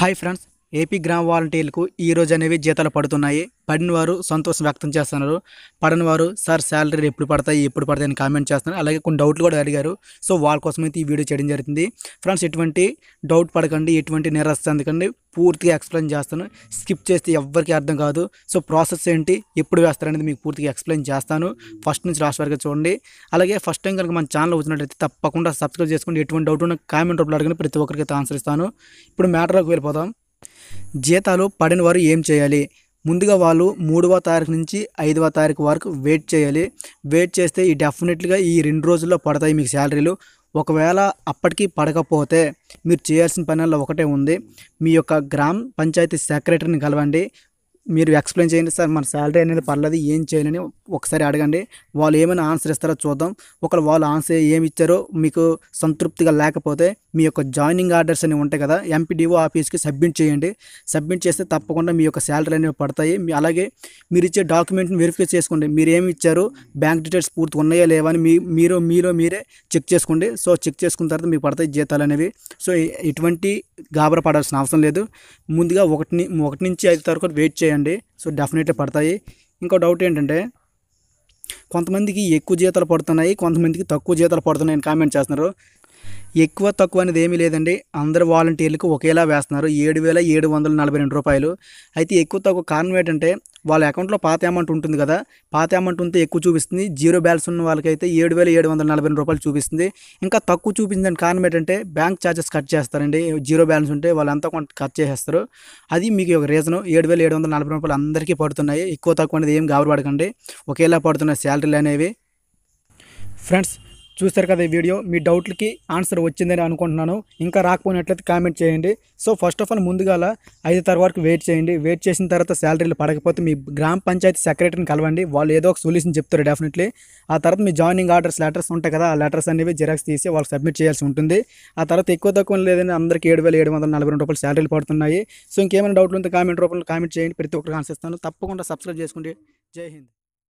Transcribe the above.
Hi friends, AP గ్రామ వాలంటీర్లకు ఈ రోజు అనేవి జీతాలు పడుతున్నాయి పడిన వారు సంతోషం వ్యక్తం చేస్తున్నారు పడిన వారు సార్ శాలరీ ఎప్పుడు పడతాయి ఎప్పుడు పడతాయని కామెంట్ చేస్తున్నారు అలాగే కొన్ని డౌట్లు కూడా అడిగారు సో వాళ్ళ కోసం అయితే ఈ వీడియో చేయడం జరిగింది ఫ్రెండ్స్ ఎటువంటి డౌట్ పడకండి ఎటువంటి నిరాశ చెందకండి పూర్తిగా ఎక్స్ప్లెయిన్ చేస్తాను స్కిప్ చేస్తే ఎవరికి అర్థం కాదు సో ప్రాసెస్ ఏంటి ఎప్పుడు వేస్తారనేది మీకు పూర్తిగా ఎక్స్ప్లెయిన్ చేస్తాను ఫస్ట్ నుంచి లాస్ట్ వరకు చూడండి అలాగే ఫస్ట్ టైం కనుక మన ఛానల్ వచ్చినట్లయితే తప్పకుండా సబ్స్క్రైబ్ చేసుకోండి ఎటువంటి డౌట్ ఉన్న కామెంట్ రూపంలో అడగండి ప్రతి ఒక్కరికి ఆన్సర్ ఇస్తాను ఇప్పుడు మ్యాటర్లోకి వెళ్ళిపోదాం జీతాలు పడిన వారు ఏం చేయాలి ముందుగా వాళ్ళు మూడవ తారీఖు నుంచి ఐదవ తారీఖు వరకు వెయిట్ చేయాలి వెయిట్ చేస్తే ఈ డెఫినెట్గా ఈ రెండు రోజుల్లో పడతాయి మీకు శాలరీలు ఒకవేళ అప్పటికి పడకపోతే మీరు చేయాల్సిన పనుల్లో ఒకటే ఉంది మీ యొక్క గ్రామ పంచాయతీ సెక్రటరీని కలవండి మీరు ఎక్స్ప్లెయిన్ చేయండి సార్ మన శాలరీ అనేది పర్లేదు ఏం చేయాలని ఒకసారి అడగండి వాళ్ళు ఏమైనా ఆన్సర్ ఇస్తారో చూద్దాం ఒకళ్ళు వాళ్ళు ఆన్సర్ ఏమి ఇచ్చారో మీకు సంతృప్తిగా లేకపోతే మీ యొక్క జాయినింగ్ ఆర్డర్స్ అనేవి ఉంటాయి కదా ఎంపీడీఓ ఆఫీస్కి సబ్మిట్ చేయండి సబ్మిట్ చేస్తే తప్పకుండా మీ యొక్క శాలరీ అనేవి పడతాయి అలాగే మీరు ఇచ్చే డాక్యుమెంట్ని వెరిఫై చేసుకోండి మీరు ఏమి ఇచ్చారు బ్యాంక్ డీటెయిల్స్ పూర్తి ఉన్నాయా లేవా అని మీ మీరు మీలో మీరే చెక్ చేసుకోండి సో చెక్ చేసుకున్న తర్వాత మీకు పడతాయి జీతాలు అనేవి సో ఎటువంటి గాబర పడాల్సిన అవసరం లేదు ముందుగా ఒకటి ఒకటి నుంచి ఐదు వరకు వెయిట్ చేయాలి పడతాయండి సో డెఫినెట్లీ పడతాయి ఇంకో డౌట్ ఏంటంటే కొంతమందికి ఎక్కువ జీతాలు పడుతున్నాయి కొంతమందికి తక్కువ జీతాలు పడుతున్నాయని కామెంట్ చేస్తున్నారు ఎక్కువ తక్కువ అనేది ఏమీ లేదండి అందరు వాలంటీర్లకు ఒకేలా వేస్తున్నారు ఏడు వేల ఏడు వందల నలభై రెండు రూపాయలు అయితే ఎక్కువ తక్కువ కారణం ఏంటంటే వాళ్ళ అకౌంట్లో పాత అమౌంట్ ఉంటుంది కదా పాత అమౌంట్ ఉంటే ఎక్కువ చూపిస్తుంది జీరో బ్యాలెన్స్ ఉన్న వాళ్ళకైతే ఏడు వేల ఏడు వందల నలభై రూపాయలు చూపిస్తుంది ఇంకా తక్కువ చూపించడానికి కారణం ఏంటంటే బ్యాంక్ ఛార్జెస్ కట్ చేస్తారండి జీరో బ్యాలెన్స్ ఉంటే వాళ్ళు అంతా కొంత కట్ చేసేస్తారు అది మీకు ఒక రీజన్ ఏడు వేల ఏడు వందల నలభై రూపాయలు అందరికీ పడుతున్నాయి ఎక్కువ తక్కువ అనేది ఏం గాబరపడకండి ఒకేలా పడుతున్నాయి శాలరీలు అనేవి ఫ్రెండ్స్ చూస్తారు కదా ఈ వీడియో మీ డౌట్లకి ఆన్సర్ వచ్చిందని అనుకుంటున్నాను ఇంకా రాకపోయినట్లయితే కామెంట్ చేయండి సో ఫస్ట్ ఆఫ్ ఆల్ ముందుగాల ఐదు తరగతి వరకు వెయిట్ చేయండి వెయిట్ చేసిన తర్వాత శాలరీలు పడకపోతే మీ గ్రామ పంచాయతీ సెక్రటరీని కలవండి వాళ్ళు ఏదో ఒక సొల్యూషన్ చెప్తారు డెఫినెట్లీ ఆ తర్వాత మీ జాయినింగ్ ఆర్డర్స్ లెటర్స్ ఉంటాయి కదా ఆ లెటర్స్ అనేవి జిరాక్స్ తీసి వాళ్ళకి సబ్మిట్ చేయాల్సి ఉంటుంది ఆ తర్వాత ఎక్కువ తక్కువ లేదని అందరికీ ఏడు వేల ఏడు వందల నలభై రెండు రూపాయలు శాలరీలు పడుతున్నాయి సో ఇంకేమైనా డౌట్లు ఉంటే కామెంట్ రూపంలో కామెంట్ చేయండి ప్రతి ఒక్కరికి ఆన్సర్ ఇస్తాను తప్పకుండా సబ్స్క్రైబ్ చేసుకోండి జై హింద్